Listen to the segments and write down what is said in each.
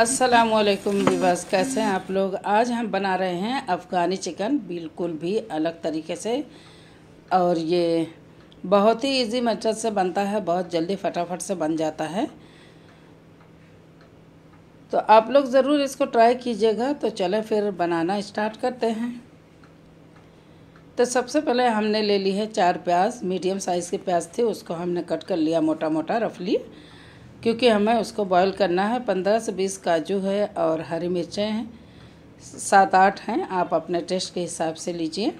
अस्सलाम वालेकुम विवास कैसे हैं आप लोग आज हम बना रहे हैं अफ़गानी चिकन बिल्कुल भी अलग तरीके से और ये बहुत ही इजी मेथड से बनता है बहुत जल्दी फटाफट से बन जाता है तो आप लोग ज़रूर इसको ट्राई कीजिएगा तो चलें फिर बनाना स्टार्ट करते हैं तो सबसे पहले हमने ले ली है चार प्याज मीडियम साइज़ की प्याज थी उसको हमने कट कर लिया मोटा मोटा रफली क्योंकि हमें उसको बॉईल करना है पंद्रह से बीस काजू है और हरी मिर्चें हैं सात आठ हैं आप अपने टेस्ट के हिसाब से लीजिए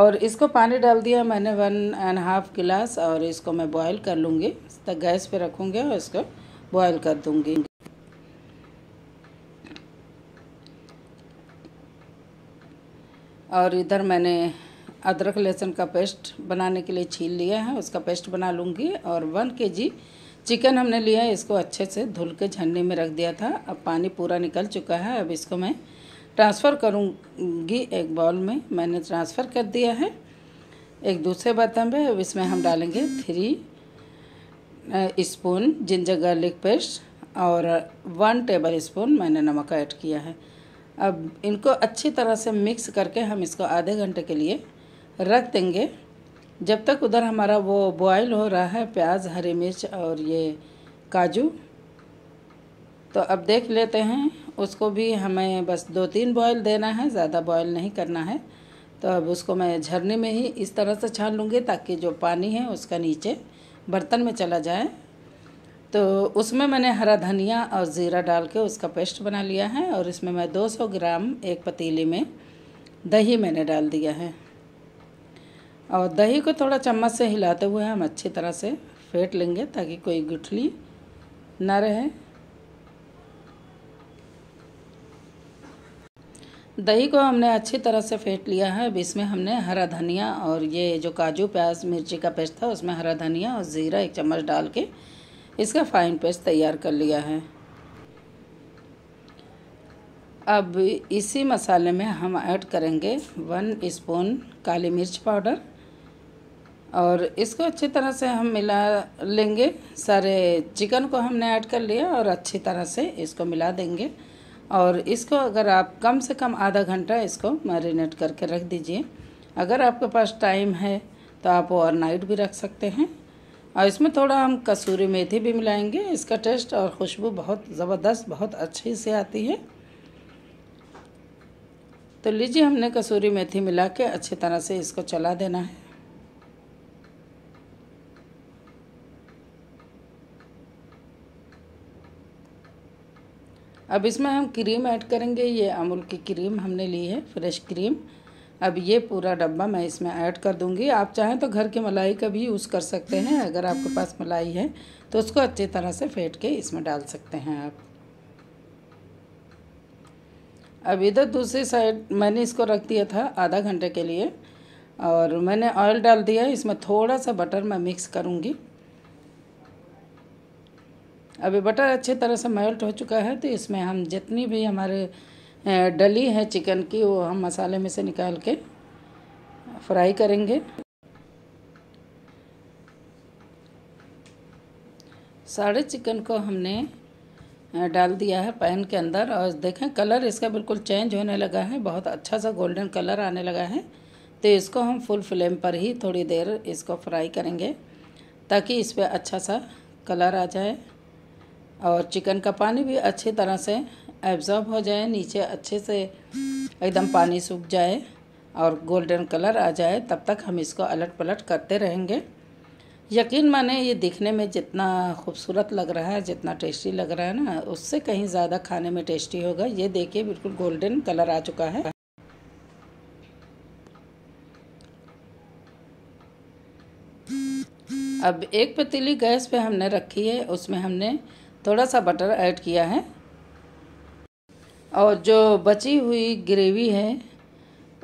और इसको पानी डाल दिया मैंने वन एंड हाफ गिलास और इसको मैं बॉईल कर लूँगी तक गैस पे रखूँगी और इसको बॉईल कर दूँगी और इधर मैंने अदरक लहसुन का पेस्ट बनाने के लिए छील लिया है उसका पेस्ट बना लूँगी और वन के जी चिकन हमने लिया है इसको अच्छे से धुल के झरने में रख दिया था अब पानी पूरा निकल चुका है अब इसको मैं ट्रांसफ़र करूँगी एक बाउल में मैंने ट्रांसफ़र कर दिया है एक दूसरे बर्तन में अब इसमें हम डालेंगे three spoon ginger garlic paste और वन टेबल स्पून मैंने नमक ऐड किया है अब इनको अच्छी तरह से मिक्स करके हम इसको आधे घंटे के लिए रख देंगे जब तक उधर हमारा वो बॉयल हो रहा है प्याज हरी मिर्च और ये काजू तो अब देख लेते हैं उसको भी हमें बस दो तीन बॉयल देना है ज़्यादा बॉयल नहीं करना है तो अब उसको मैं झरने में ही इस तरह से छान लूँगी ताकि जो पानी है उसका नीचे बर्तन में चला जाए तो उसमें मैंने हरा धनिया और ज़ीरा डाल के उसका पेस्ट बना लिया है और इसमें मैं 200 ग्राम एक पतीली में दही मैंने डाल दिया है और दही को थोड़ा चम्मच से हिलाते हुए हम अच्छी तरह से फेंट लेंगे ताकि कोई गुठली ना रहे दही को हमने अच्छी तरह से फेंट लिया है अब इसमें हमने हरा धनिया और ये जो काजू प्याज मिर्ची का पेस्ट था उसमें हरा धनिया और ज़ीरा एक चम्मच डाल के इसका फाइन पेस्ट तैयार कर लिया है अब इसी मसाले में हम ऐड करेंगे वन स्पून काली मिर्च पाउडर और इसको अच्छी तरह से हम मिला लेंगे सारे चिकन को हमने ऐड कर लिया और अच्छी तरह से इसको मिला देंगे और इसको अगर आप कम से कम आधा घंटा इसको मैरिनेट करके रख दीजिए अगर आपके पास टाइम है तो आप ओवरनाइट भी रख सकते हैं और इसमें थोड़ा हम कसूरी मेथी भी मिलाएंगे इसका टेस्ट और खुशबू बहुत ज़बरदस्त बहुत अच्छी से आती है तो लीजिए हमने कसूरी मेथी मिला के अच्छी तरह से इसको चला देना है अब इसमें हम क्रीम ऐड करेंगे ये अमूल की क्रीम हमने ली है फ्रेश क्रीम अब ये पूरा डब्बा मैं इसमें ऐड कर दूंगी आप चाहें तो घर की मलाई का भी यूज़ कर सकते हैं अगर आपके पास मलाई है तो उसको अच्छी तरह से फेंट के इसमें डाल सकते हैं आप अब इधर दूसरी साइड मैंने इसको रख दिया था आधा घंटे के लिए और मैंने ऑयल डाल दिया इसमें थोड़ा सा बटर मैं मिक्स करूँगी अभी बटर अच्छे तरह से मेल्ट हो चुका है तो इसमें हम जितनी भी हमारे डली है चिकन की वो हम मसाले में से निकाल के फ्राई करेंगे सारे चिकन को हमने डाल दिया है पैन के अंदर और देखें कलर इसका बिल्कुल चेंज होने लगा है बहुत अच्छा सा गोल्डन कलर आने लगा है तो इसको हम फुल फ्लेम पर ही थोड़ी देर इसको फ्राई करेंगे ताकि इस पर अच्छा सा कलर आ जाए और चिकन का पानी भी अच्छी तरह से एब्जॉर्ब हो जाए नीचे अच्छे से एकदम पानी सूख जाए और गोल्डन कलर आ जाए तब तक हम इसको अलट पलट करते रहेंगे यकीन माने ये दिखने में जितना खूबसूरत लग रहा है जितना टेस्टी लग रहा है ना उससे कहीं ज़्यादा खाने में टेस्टी होगा ये देखिए बिल्कुल गोल्डन कलर आ चुका है अब एक पतीली गैस पे हमने रखी है उसमें हमने थोड़ा सा बटर ऐड किया है और जो बची हुई ग्रेवी है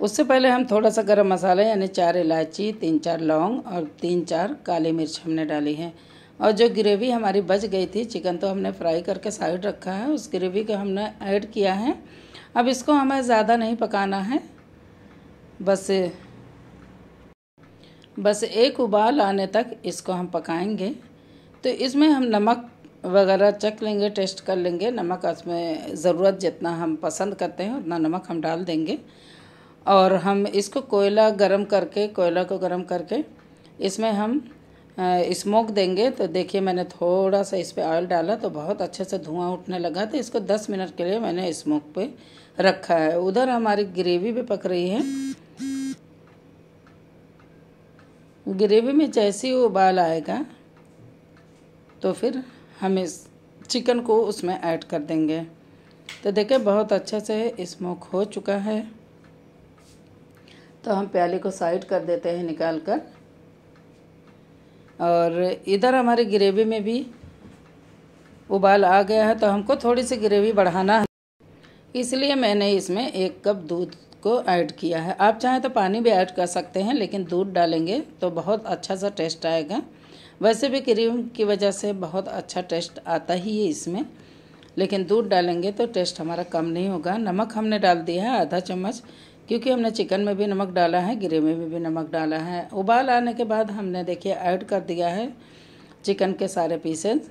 उससे पहले हम थोड़ा सा गरम मसाला यानी चार इलायची तीन चार लौंग और तीन चार काली मिर्च हमने डाली है और जो ग्रेवी हमारी बच गई थी चिकन तो हमने फ्राई करके साइड रखा है उस ग्रेवी को हमने ऐड किया है अब इसको हमें ज़्यादा नहीं पकाना है बस बस एक उबाल आने तक इसको हम पकाएंगे तो इसमें हम नमक वगैरह चख लेंगे टेस्ट कर लेंगे नमक उसमें ज़रूरत जितना हम पसंद करते हैं उतना नमक हम डाल देंगे और हम इसको कोयला गरम करके कोयला को गरम करके इसमें हम स्मोक देंगे तो देखिए मैंने थोड़ा सा इस पर ऑयल डाला तो बहुत अच्छे से धुआं उठने लगा तो इसको 10 मिनट के लिए मैंने स्मोक पे रखा है उधर हमारी ग्रेवी भी पक रही है ग्रेवी में जैसे ही उबाल आएगा तो फिर हम इस चिकन को उसमें ऐड कर देंगे तो देखिए बहुत अच्छे से स्मोक हो चुका है तो हम प्याले को साइड कर देते हैं निकाल कर और इधर हमारी ग्रेवी में भी उबाल आ गया है तो हमको थोड़ी सी ग्रेवी बढ़ाना है इसलिए मैंने इसमें एक कप दूध को ऐड किया है आप चाहें तो पानी भी ऐड कर सकते हैं लेकिन दूध डालेंगे तो बहुत अच्छा सा टेस्ट आएगा वैसे भी क्रीम की वजह से बहुत अच्छा टेस्ट आता ही है इसमें लेकिन दूध डालेंगे तो टेस्ट हमारा कम नहीं होगा नमक हमने डाल दिया है आधा चम्मच क्योंकि हमने चिकन में भी नमक डाला है ग्रेवी में भी, भी नमक डाला है उबाल आने के बाद हमने देखिए ऐड कर दिया है चिकन के सारे पीसेस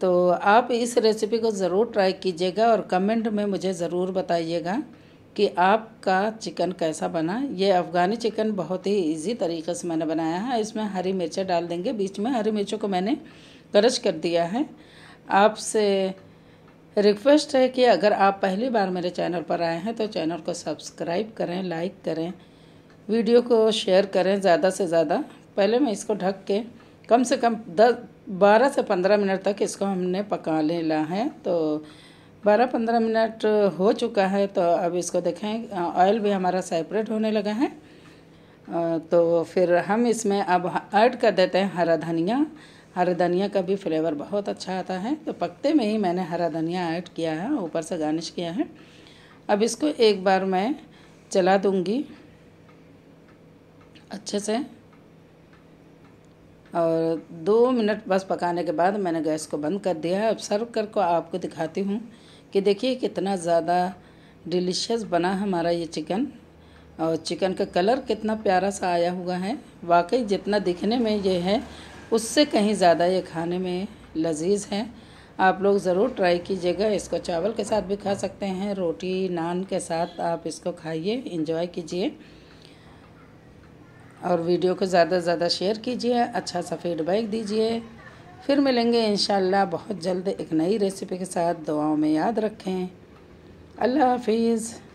तो आप इस रेसिपी को ज़रूर ट्राई कीजिएगा और कमेंट में मुझे ज़रूर बताइएगा कि आपका चिकन कैसा बना ये अफ़गानी चिकन बहुत ही इजी तरीके से मैंने बनाया है इसमें हरी मिर्चा डाल देंगे बीच में हरी मिर्चों को मैंने क्रश कर दिया है आपसे रिक्वेस्ट है कि अगर आप पहली बार मेरे चैनल पर आए हैं तो चैनल को सब्सक्राइब करें लाइक करें वीडियो को शेयर करें ज़्यादा से ज़्यादा पहले मैं इसको ढक के कम से कम दस बारह से पंद्रह मिनट तक इसको हमने पका लेना है तो बारह पंद्रह मिनट हो चुका है तो अब इसको देखें ऑयल भी हमारा सेपरेट होने लगा है तो फिर हम इसमें अब ऐड कर देते हैं हरा धनिया हरा धनिया का भी फ्लेवर बहुत अच्छा आता है तो पकते में ही मैंने हरा धनिया ऐड किया है ऊपर से गार्निश किया है अब इसको एक बार मैं चला दूँगी अच्छे से और दो मिनट बस पकाने के बाद मैंने गैस को बंद कर दिया है अब सर्व कर को आपको दिखाती हूँ कि देखिए कितना ज़्यादा डिलीशियस बना हमारा ये चिकन और चिकन का कलर कितना प्यारा सा आया हुआ है वाकई जितना दिखने में ये है उससे कहीं ज़्यादा ये खाने में लजीज है आप लोग ज़रूर ट्राई कीजिएगा इसको चावल के साथ भी खा सकते हैं रोटी नान के साथ आप इसको खाइए इंजॉय कीजिए और वीडियो को ज़्यादा से ज़्यादा शेयर कीजिए अच्छा सा फीडबैक दीजिए फिर मिलेंगे इन बहुत जल्द एक नई रेसिपी के साथ दुआओं में याद रखें अल्लाह हाफिज़